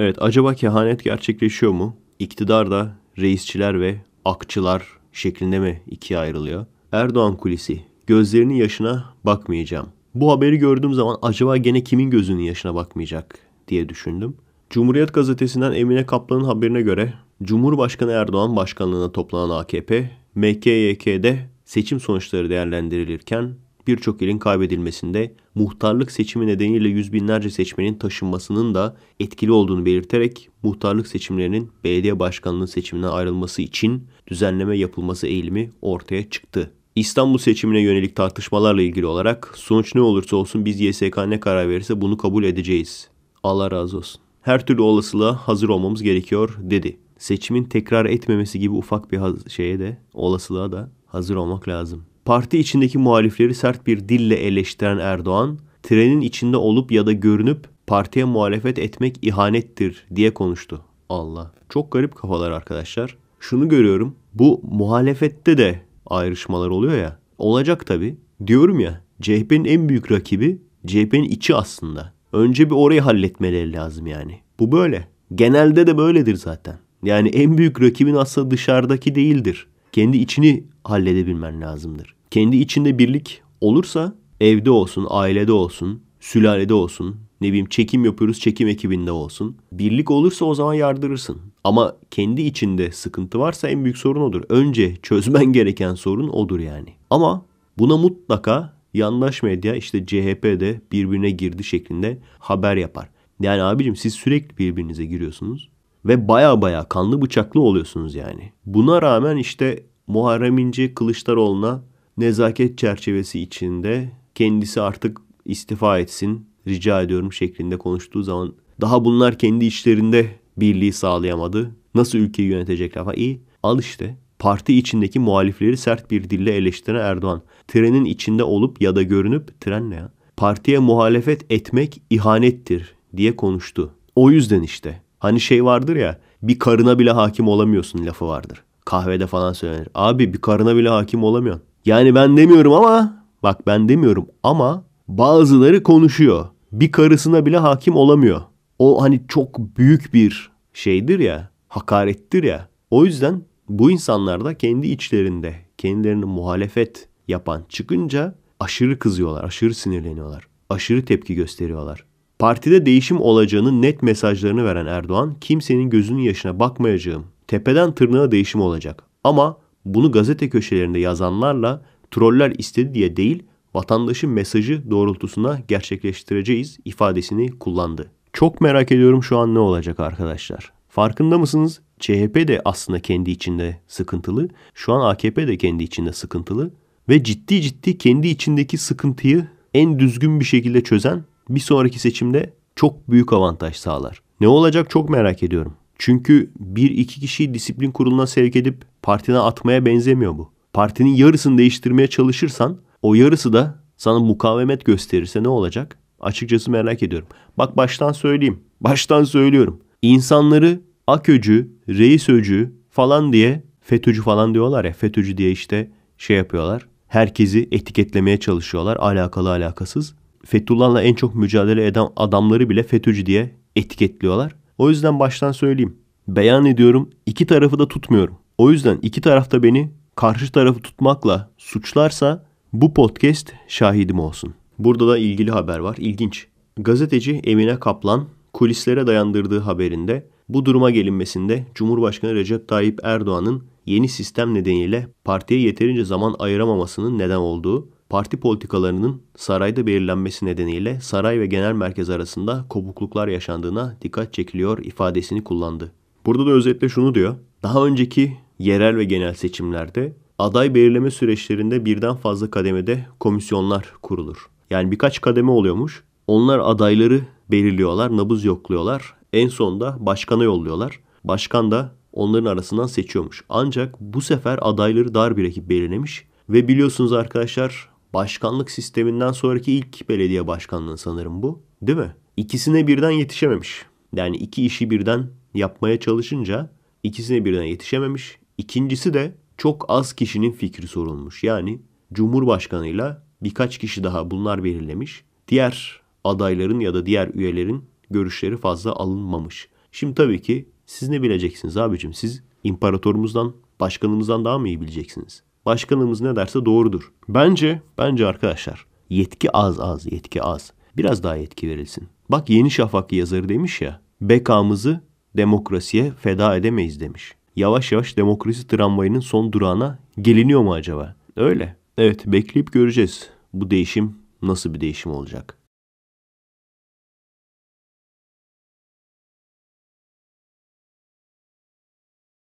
Evet acaba kehanet gerçekleşiyor mu? İktidar da reisçiler ve akçılar şeklinde mi ikiye ayrılıyor? Erdoğan kulisi gözlerinin yaşına bakmayacağım. Bu haberi gördüğüm zaman acaba gene kimin gözünün yaşına bakmayacak diye düşündüm. Cumhuriyet gazetesinden Emine Kaplan'ın haberine göre Cumhurbaşkanı Erdoğan başkanlığına toplanan AKP, MKYK'de seçim sonuçları değerlendirilirken birçok ilin kaybedilmesinde, muhtarlık seçimi nedeniyle yüz binlerce seçmenin taşınmasının da etkili olduğunu belirterek muhtarlık seçimlerinin belediye başkanlığı seçiminden ayrılması için düzenleme yapılması eğilimi ortaya çıktı. İstanbul seçimine yönelik tartışmalarla ilgili olarak sonuç ne olursa olsun biz YSK ne karar verirse bunu kabul edeceğiz. Allah razı olsun. Her türlü olasılığa hazır olmamız gerekiyor dedi. Seçimin tekrar etmemesi gibi ufak bir şeye de olasılığa da hazır olmak lazım. Parti içindeki muhalifleri sert bir dille eleştiren Erdoğan, trenin içinde olup ya da görünüp partiye muhalefet etmek ihanettir diye konuştu. Allah. Çok garip kafalar arkadaşlar. Şunu görüyorum. Bu muhalefette de ayrışmalar oluyor ya. Olacak tabii. Diyorum ya CHP'nin en büyük rakibi CHP'nin içi aslında. Önce bir orayı halletmeleri lazım yani. Bu böyle. Genelde de böyledir zaten. Yani en büyük rakibin aslında dışarıdaki değildir. Kendi içini halledebilmen lazımdır. Kendi içinde birlik olursa evde olsun, ailede olsun, sülalede olsun, ne bileyim çekim yapıyoruz çekim ekibinde olsun. Birlik olursa o zaman yardırırsın. Ama kendi içinde sıkıntı varsa en büyük sorun odur. Önce çözmen gereken sorun odur yani. Ama buna mutlaka yandaş medya işte CHP'de birbirine girdi şeklinde haber yapar. Yani abicim siz sürekli birbirinize giriyorsunuz ve baya baya kanlı bıçaklı oluyorsunuz yani. Buna rağmen işte Muharrem İnce Kılıçdaroğlu'na nezaket çerçevesi içinde kendisi artık istifa etsin rica ediyorum şeklinde konuştuğu zaman daha bunlar kendi içlerinde birliği sağlayamadı. Nasıl ülkeyi yönetecekler falan iyi. Al işte parti içindeki muhalifleri sert bir dille eleştiren Erdoğan. Trenin içinde olup ya da görünüp tren ne ya? Partiye muhalefet etmek ihanettir diye konuştu. O yüzden işte. Hani şey vardır ya bir karına bile hakim olamıyorsun lafı vardır kahvede falan söylenir. Abi bir karına bile hakim olamıyorsun. Yani ben demiyorum ama bak ben demiyorum ama bazıları konuşuyor. Bir karısına bile hakim olamıyor. O hani çok büyük bir şeydir ya, hakarettir ya. O yüzden bu insanlar da kendi içlerinde kendilerini muhalefet yapan çıkınca aşırı kızıyorlar, aşırı sinirleniyorlar, aşırı tepki gösteriyorlar. Partide değişim olacağını net mesajlarını veren Erdoğan, kimsenin gözünün yaşına bakmayacağım tepeden tırnağa değişim olacak. Ama bunu gazete köşelerinde yazanlarla troller istedi diye değil, vatandaşın mesajı doğrultusuna gerçekleştireceğiz ifadesini kullandı. Çok merak ediyorum şu an ne olacak arkadaşlar. Farkında mısınız? CHP de aslında kendi içinde sıkıntılı. Şu an AKP de kendi içinde sıkıntılı. Ve ciddi ciddi kendi içindeki sıkıntıyı en düzgün bir şekilde çözen bir sonraki seçimde çok büyük avantaj sağlar. Ne olacak çok merak ediyorum. Çünkü bir iki kişiyi disiplin kuruluna sevk edip partine atmaya benzemiyor bu. Partinin yarısını değiştirmeye çalışırsan o yarısı da sana mukavemet gösterirse ne olacak? Açıkçası merak ediyorum. Bak baştan söyleyeyim. Baştan söylüyorum. İnsanları aköcü, reisöcü falan diye FETÖ'cü falan diyorlar ya. FETÖ'cü diye işte şey yapıyorlar. Herkesi etiketlemeye çalışıyorlar. Alakalı alakasız. Fethullah'la en çok mücadele eden adamları bile FETÖ'cü diye etiketliyorlar. O yüzden baştan söyleyeyim. Beyan ediyorum iki tarafı da tutmuyorum. O yüzden iki tarafta beni karşı tarafı tutmakla suçlarsa bu podcast şahidim olsun. Burada da ilgili haber var. İlginç. Gazeteci Emine Kaplan kulislere dayandırdığı haberinde bu duruma gelinmesinde Cumhurbaşkanı Recep Tayyip Erdoğan'ın yeni sistem nedeniyle partiye yeterince zaman ayıramamasının neden olduğu parti politikalarının sarayda belirlenmesi nedeniyle saray ve genel merkez arasında kopukluklar yaşandığına dikkat çekiliyor ifadesini kullandı. Burada da özetle şunu diyor. Daha önceki yerel ve genel seçimlerde aday belirleme süreçlerinde birden fazla kademede komisyonlar kurulur. Yani birkaç kademe oluyormuş. Onlar adayları belirliyorlar, nabız yokluyorlar. En sonda başkana yolluyorlar. Başkan da onların arasından seçiyormuş. Ancak bu sefer adayları dar bir ekip belirlemiş. Ve biliyorsunuz arkadaşlar başkanlık sisteminden sonraki ilk belediye başkanlığı sanırım bu. Değil mi? İkisine birden yetişememiş. Yani iki işi birden yapmaya çalışınca ikisine birden yetişememiş. İkincisi de çok az kişinin fikri sorulmuş. Yani Cumhurbaşkanıyla birkaç kişi daha bunlar belirlemiş. Diğer adayların ya da diğer üyelerin görüşleri fazla alınmamış. Şimdi tabii ki siz ne bileceksiniz abicim? Siz imparatorumuzdan, başkanımızdan daha mı iyi bileceksiniz? Başkanımız ne derse doğrudur. Bence, bence arkadaşlar yetki az az, yetki az. Biraz daha yetki verilsin. Bak Yeni Şafak yazarı demiş ya, bekamızı demokrasiye feda edemeyiz demiş. Yavaş yavaş demokrasi tramvayının son durağına geliniyor mu acaba? Öyle. Evet bekleyip göreceğiz. Bu değişim nasıl bir değişim olacak?